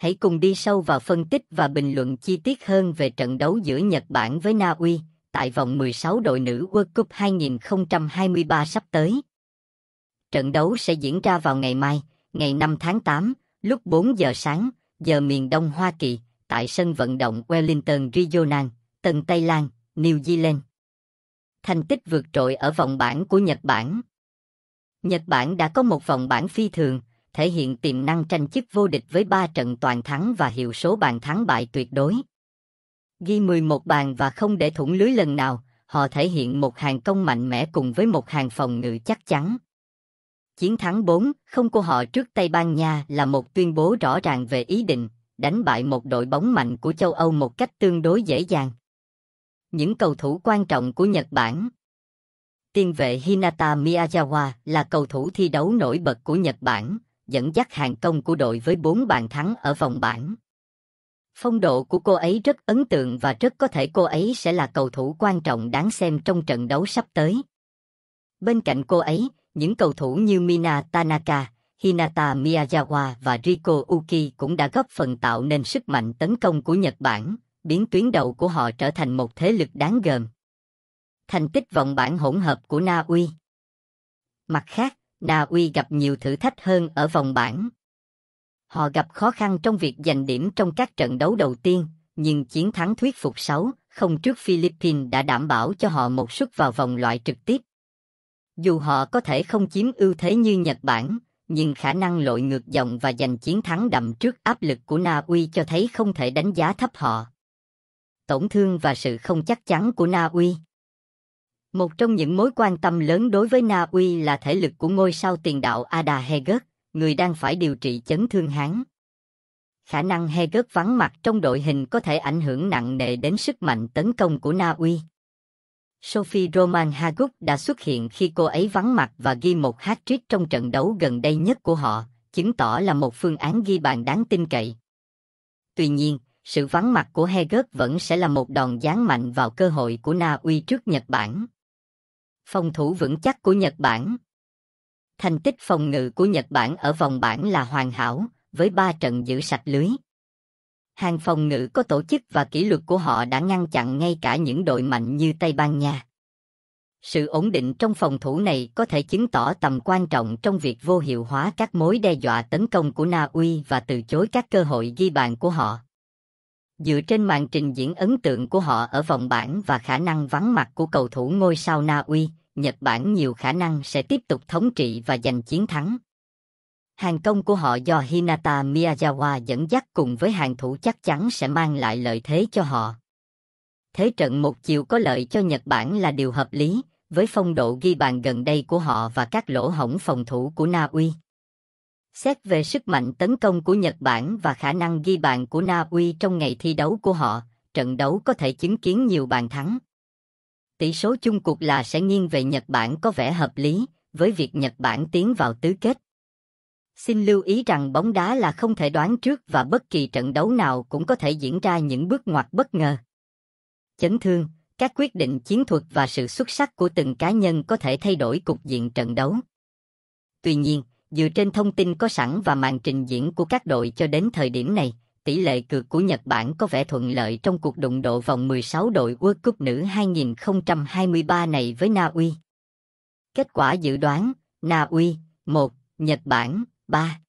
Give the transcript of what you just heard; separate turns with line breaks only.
hãy cùng đi sâu vào phân tích và bình luận chi tiết hơn về trận đấu giữa Nhật Bản với Na Uy tại vòng 16 đội nữ World Cup 2023 sắp tới. Trận đấu sẽ diễn ra vào ngày mai, ngày 5 tháng 8, lúc 4 giờ sáng, giờ miền Đông Hoa Kỳ, tại sân vận động Wellington Regional, Tân Tây Lan, New Zealand. Thành tích vượt trội ở vòng bảng của Nhật Bản Nhật Bản đã có một vòng bảng phi thường, thể hiện tiềm năng tranh chức vô địch với 3 trận toàn thắng và hiệu số bàn thắng bại tuyệt đối. Ghi 11 bàn và không để thủng lưới lần nào, họ thể hiện một hàng công mạnh mẽ cùng với một hàng phòng ngự chắc chắn. Chiến thắng 4 không của họ trước Tây Ban Nha là một tuyên bố rõ ràng về ý định đánh bại một đội bóng mạnh của châu Âu một cách tương đối dễ dàng. Những cầu thủ quan trọng của Nhật Bản Tiền vệ Hinata Miyazawa là cầu thủ thi đấu nổi bật của Nhật Bản, dẫn dắt hàng công của đội với 4 bàn thắng ở vòng bảng. Phong độ của cô ấy rất ấn tượng và rất có thể cô ấy sẽ là cầu thủ quan trọng đáng xem trong trận đấu sắp tới. Bên cạnh cô ấy, những cầu thủ như Mina Tanaka, Hinata Miyazawa và Riko Uki cũng đã góp phần tạo nên sức mạnh tấn công của Nhật Bản, biến tuyến đầu của họ trở thành một thế lực đáng gờm. Thành tích vòng bảng hỗn hợp của Na Uy Mặt khác, Na Uy gặp nhiều thử thách hơn ở vòng bảng. Họ gặp khó khăn trong việc giành điểm trong các trận đấu đầu tiên, nhưng chiến thắng thuyết phục 6 không trước Philippines đã đảm bảo cho họ một suất vào vòng loại trực tiếp. Dù họ có thể không chiếm ưu thế như Nhật Bản, nhưng khả năng lội ngược dòng và giành chiến thắng đậm trước áp lực của Na Uy cho thấy không thể đánh giá thấp họ. Tổn thương và sự không chắc chắn của Na Uy một trong những mối quan tâm lớn đối với Na Uy là thể lực của ngôi sao tiền đạo Ada Heger, người đang phải điều trị chấn thương hán. Khả năng Heger vắng mặt trong đội hình có thể ảnh hưởng nặng nề đến sức mạnh tấn công của Na Uy. Sophie Roman Hagup đã xuất hiện khi cô ấy vắng mặt và ghi một hat-trick trong trận đấu gần đây nhất của họ, chứng tỏ là một phương án ghi bàn đáng tin cậy. Tuy nhiên, sự vắng mặt của Hegert vẫn sẽ là một đòn giáng mạnh vào cơ hội của Na Uy trước Nhật Bản phòng thủ vững chắc của Nhật Bản. Thành tích phòng ngự của Nhật Bản ở vòng bảng là hoàn hảo, với 3 trận giữ sạch lưới. Hàng phòng ngự có tổ chức và kỷ luật của họ đã ngăn chặn ngay cả những đội mạnh như Tây Ban Nha. Sự ổn định trong phòng thủ này có thể chứng tỏ tầm quan trọng trong việc vô hiệu hóa các mối đe dọa tấn công của Na Uy và từ chối các cơ hội ghi bàn của họ. Dựa trên màn trình diễn ấn tượng của họ ở vòng bảng và khả năng vắng mặt của cầu thủ ngôi sao Na Uy, Nhật Bản nhiều khả năng sẽ tiếp tục thống trị và giành chiến thắng. Hàng công của họ do Hinata Miyazawa dẫn dắt cùng với hàng thủ chắc chắn sẽ mang lại lợi thế cho họ. Thế trận một chiều có lợi cho Nhật Bản là điều hợp lý, với phong độ ghi bàn gần đây của họ và các lỗ hổng phòng thủ của Na Uy. Xét về sức mạnh tấn công của Nhật Bản và khả năng ghi bàn của Na Uy trong ngày thi đấu của họ, trận đấu có thể chứng kiến nhiều bàn thắng. Tỷ số chung cuộc là sẽ nghiêng về Nhật Bản có vẻ hợp lý, với việc Nhật Bản tiến vào tứ kết. Xin lưu ý rằng bóng đá là không thể đoán trước và bất kỳ trận đấu nào cũng có thể diễn ra những bước ngoặt bất ngờ. Chấn thương, các quyết định chiến thuật và sự xuất sắc của từng cá nhân có thể thay đổi cục diện trận đấu. Tuy nhiên, dựa trên thông tin có sẵn và màn trình diễn của các đội cho đến thời điểm này, tỷ lệ cược của Nhật Bản có vẻ thuận lợi trong cuộc đụng độ vòng 16 đội World Cup nữ 2023 này với Na Uy. Kết quả dự đoán, Na Uy, 1, Nhật Bản, 3.